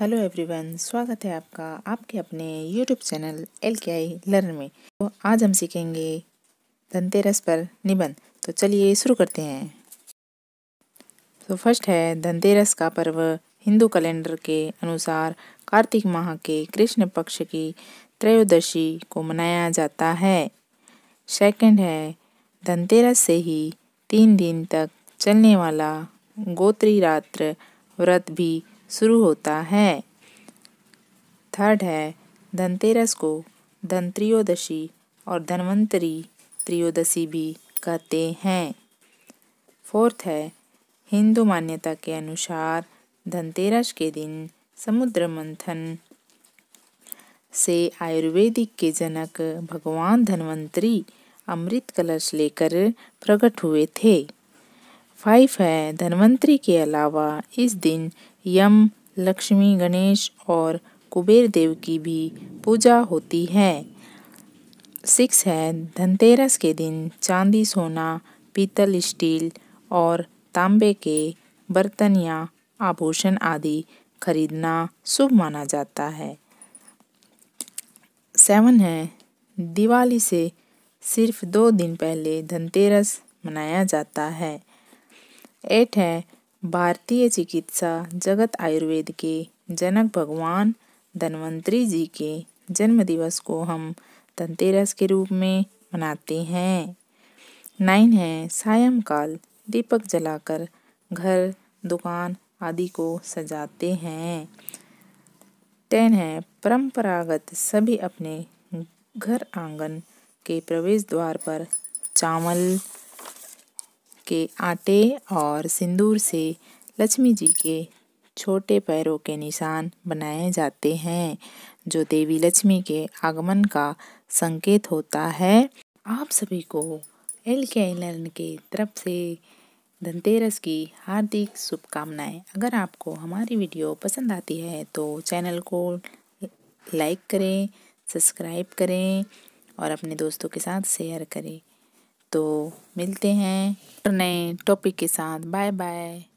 hello everyone स्वागत है आपका आपके अपने यूट्यूब चैनल एल के आई लर्न में तो आज हम सीखेंगे धनतेरस पर निबंध तो चलिए शुरू करते हैं तो फर्स्ट है धनतेरस का पर्व हिंदू कैलेंडर के अनुसार कार्तिक माह के कृष्ण पक्ष की त्रयोदशी को मनाया जाता है सेकंड है धनतेरस से ही तीन दिन तक चलने वाला गोत्री रात्र व्रत भी शुरू होता है थर्ड है धनतेरस को धन और धनवंतरी त्रियोदशी भी कहते हैं फोर्थ है हिंदू मान्यता के अनुसार धनतेरस के दिन समुद्र मंथन से आयुर्वेदिक के जनक भगवान धनवंतरी अमृत कलश लेकर प्रकट हुए थे फाइव है धनवंतरी के अलावा इस दिन यम लक्ष्मी गणेश और कुबेर देव की भी पूजा होती है सिक्स है धनतेरस के दिन चांदी सोना पीतल स्टील और तांबे के बर्तन या आभूषण आदि खरीदना शुभ माना जाता है सेवन है दिवाली से सिर्फ दो दिन पहले धनतेरस मनाया जाता है एट है भारतीय चिकित्सा जगत आयुर्वेद के जनक भगवान धनवंतरी जी के जन्म दिवस को हम धनतेरस के रूप में मनाते हैं नाइन है सायंकाल दीपक जलाकर घर दुकान आदि को सजाते हैं टेन है परंपरागत सभी अपने घर आंगन के प्रवेश द्वार पर चावल के आटे और सिंदूर से लक्ष्मी जी के छोटे पैरों के निशान बनाए जाते हैं जो देवी लक्ष्मी के आगमन का संकेत होता है आप सभी को एल के एल के तरफ से धनतेरस की हार्दिक शुभकामनाएं अगर आपको हमारी वीडियो पसंद आती है तो चैनल को लाइक करें सब्सक्राइब करें और अपने दोस्तों के साथ शेयर करें तो मिलते हैं नए टॉपिक के साथ बाय बाय